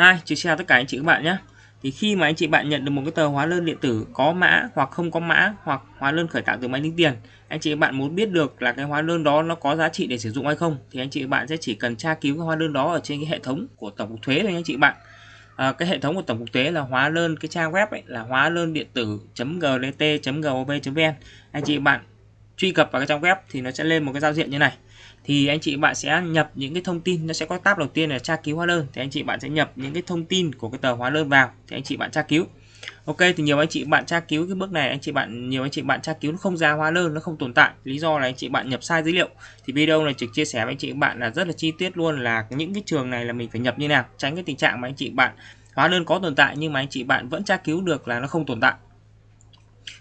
hai Chứ chào tất cả anh chị các bạn nhé thì khi mà anh chị bạn nhận được một cái tờ hóa đơn điện tử có mã hoặc không có mã hoặc hóa đơn khởi tạo từ máy tính tiền anh chị bạn muốn biết được là cái hóa đơn đó nó có giá trị để sử dụng hay không thì anh chị bạn sẽ chỉ cần tra cứu cái hóa đơn đó ở trên cái hệ thống của tổng cục thuế thôi anh chị bạn à, cái hệ thống của tổng cục thuế là hóa đơn cái trang web ấy, là hóa đơn điện tử gdt gov vn anh chị bạn truy cập vào cái trang web thì nó sẽ lên một cái giao diện như này thì anh chị bạn sẽ nhập những cái thông tin nó sẽ có tab đầu tiên là tra cứu hóa đơn thì anh chị bạn sẽ nhập những cái thông tin của cái tờ hóa đơn vào thì anh chị bạn tra cứu ok thì nhiều anh chị bạn tra cứu cái bước này anh chị bạn nhiều anh chị bạn tra cứu nó không ra hóa đơn nó không tồn tại lý do là anh chị bạn nhập sai dữ liệu thì video này trực chia sẻ với anh chị bạn là rất là chi tiết luôn là những cái trường này là mình phải nhập như nào tránh cái tình trạng mà anh chị bạn hóa đơn có tồn tại nhưng mà anh chị bạn vẫn tra cứu được là nó không tồn tại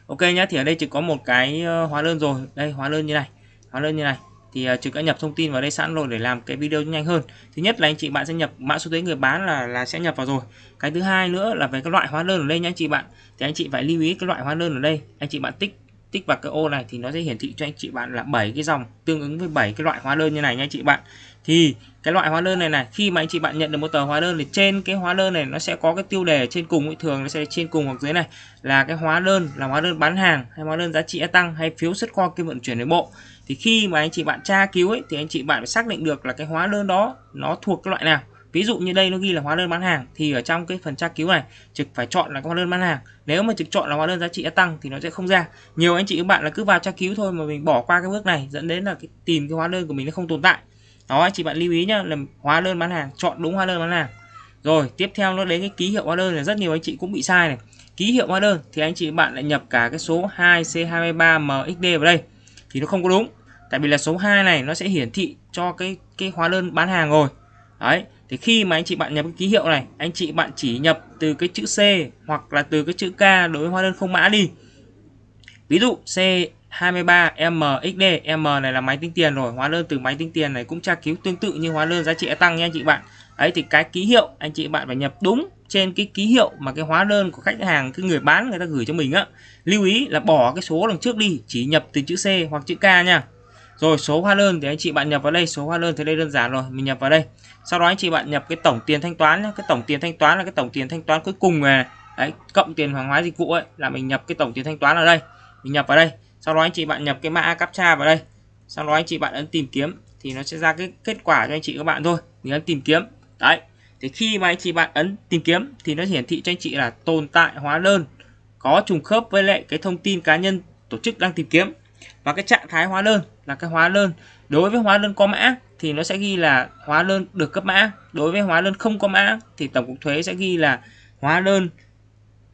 ok nhá thì ở đây chỉ có một cái ờ, hóa đơn rồi đây hóa đơn như này hóa đơn như này thì ờ, trực đã nhập thông tin vào đây sẵn rồi để làm cái video nhanh hơn thứ nhất là anh chị bạn sẽ nhập mã số thuế người bán là là sẽ nhập vào rồi cái thứ hai nữa là về các loại hóa đơn ở đây nhé anh chị bạn thì anh chị phải lưu ý cái loại hóa đơn ở đây anh chị bạn tích tích vào cái ô này thì nó sẽ hiển thị cho anh chị bạn là 7 cái dòng tương ứng với 7 cái loại hóa đơn như này nha chị bạn thì cái loại hóa đơn này này khi mà anh chị bạn nhận được một tờ hóa đơn thì trên cái hóa đơn này nó sẽ có cái tiêu đề trên cùng thường nó sẽ trên cùng hoặc dưới này là cái hóa đơn là hóa đơn bán hàng hay hóa đơn giá trị tăng hay phiếu xuất kho kiêm vận chuyển nội bộ thì khi mà anh chị bạn tra cứu ấy thì anh chị bạn phải xác định được là cái hóa đơn đó nó thuộc cái loại nào ví dụ như đây nó ghi là hóa đơn bán hàng thì ở trong cái phần tra cứu này trực phải chọn là hóa đơn bán hàng nếu mà trực chọn là hóa đơn giá trị đã tăng thì nó sẽ không ra nhiều anh chị các bạn là cứ vào tra cứu thôi mà mình bỏ qua cái bước này dẫn đến là cái, tìm cái hóa đơn của mình nó không tồn tại đó anh chị bạn lưu ý nhá là hóa đơn bán hàng chọn đúng hóa đơn bán hàng rồi tiếp theo nó đến cái ký hiệu hóa đơn là rất nhiều anh chị cũng bị sai này ký hiệu hóa đơn thì anh chị bạn lại nhập cả cái số 2C23MXD vào đây thì nó không có đúng tại vì là số 2 này nó sẽ hiển thị cho cái cái hóa đơn bán hàng rồi Đấy, thì khi mà anh chị bạn nhập cái ký hiệu này, anh chị bạn chỉ nhập từ cái chữ C hoặc là từ cái chữ K đối với hóa đơn không mã đi. Ví dụ C23MXD, M này là máy tính tiền rồi, hóa đơn từ máy tính tiền này cũng tra cứu tương tự như hóa đơn giá trị tăng nha anh chị bạn. Ấy thì cái ký hiệu anh chị bạn phải nhập đúng trên cái ký hiệu mà cái hóa đơn của khách hàng cái người bán người ta gửi cho mình á. Lưu ý là bỏ cái số đằng trước đi, chỉ nhập từ chữ C hoặc chữ K nha rồi số hóa đơn thì anh chị bạn nhập vào đây số hóa đơn thì đây đơn giản rồi mình nhập vào đây sau đó anh chị bạn nhập cái tổng tiền thanh toán nhé. cái tổng tiền thanh toán là cái tổng tiền thanh toán cuối cùng này đấy cộng tiền hàng hóa dịch vụ ấy là mình nhập cái tổng tiền thanh toán ở đây mình nhập vào đây sau đó anh chị bạn nhập cái mã captcha vào đây sau đó anh chị bạn ấn tìm kiếm thì nó sẽ ra cái kết quả cho anh chị các bạn thôi mình ấn tìm kiếm đấy thì khi mà anh chị bạn ấn tìm kiếm thì nó hiển thị cho anh chị là tồn tại hóa đơn có trùng khớp với lại cái thông tin cá nhân tổ chức đang tìm kiếm và cái trạng thái hóa đơn là cái hóa đơn đối với hóa đơn có mã thì nó sẽ ghi là hóa đơn được cấp mã đối với hóa đơn không có mã thì tổng cục thuế sẽ ghi là hóa đơn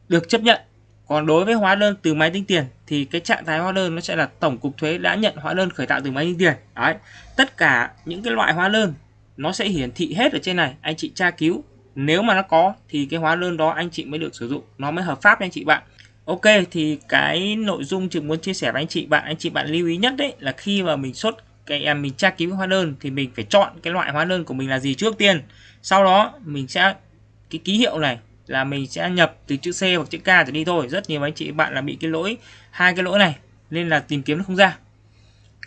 được chấp nhận còn đối với hóa đơn từ máy tính tiền thì cái trạng thái hóa đơn nó sẽ là tổng cục thuế đã nhận hóa đơn khởi tạo từ máy tính tiền đấy tất cả những cái loại hóa đơn nó sẽ hiển thị hết ở trên này anh chị tra cứu nếu mà nó có thì cái hóa đơn đó anh chị mới được sử dụng nó mới hợp pháp anh chị bạn Ok thì cái nội dung trường muốn chia sẻ với anh chị bạn anh chị bạn lưu ý nhất đấy là khi mà mình xuất cái em à, mình tra cứu hóa đơn thì mình phải chọn cái loại hóa đơn của mình là gì trước tiên sau đó mình sẽ cái ký hiệu này là mình sẽ nhập từ chữ C hoặc chữ K trở đi thôi rất nhiều anh chị bạn là bị cái lỗi hai cái lỗi này nên là tìm kiếm nó không ra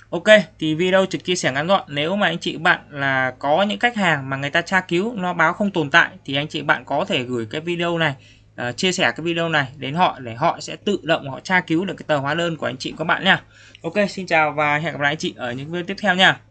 Ok thì video trực chia sẻ ngắn gọn nếu mà anh chị bạn là có những khách hàng mà người ta tra cứu nó báo không tồn tại thì anh chị bạn có thể gửi cái video này Ờ, chia sẻ cái video này đến họ để họ sẽ tự động họ tra cứu được cái tờ hóa đơn của anh chị các bạn nha ok xin chào và hẹn gặp lại anh chị ở những video tiếp theo nha